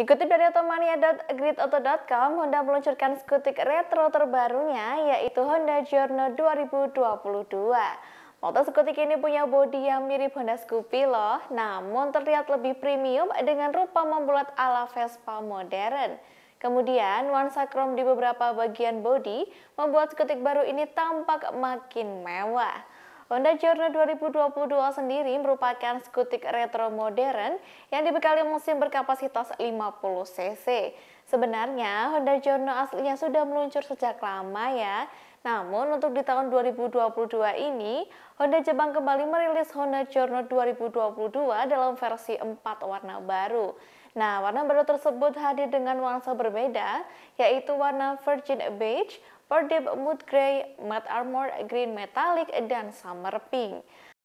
Dikutip dari otomania.gridauto.com, Honda meluncurkan skutik retro terbarunya yaitu Honda Giorno 2022. Motor skutik ini punya bodi yang mirip Honda Scoopy loh, namun terlihat lebih premium dengan rupa membulat ala Vespa modern. Kemudian, nuansa krom di beberapa bagian bodi membuat skutik baru ini tampak makin mewah. Honda Journey 2022 sendiri merupakan skutik retro modern yang dibekali mesin berkapasitas 50 cc. Sebenarnya Honda Jono aslinya sudah meluncur sejak lama ya. Namun untuk di tahun 2022 ini, Honda Jepang kembali merilis Honda Jono 2022 dalam versi 4 warna baru. Nah, warna baru tersebut hadir dengan nuansa berbeda, yaitu warna Virgin Beige, Deep Mood Grey, Matte Armor Green Metallic, dan Summer Pink.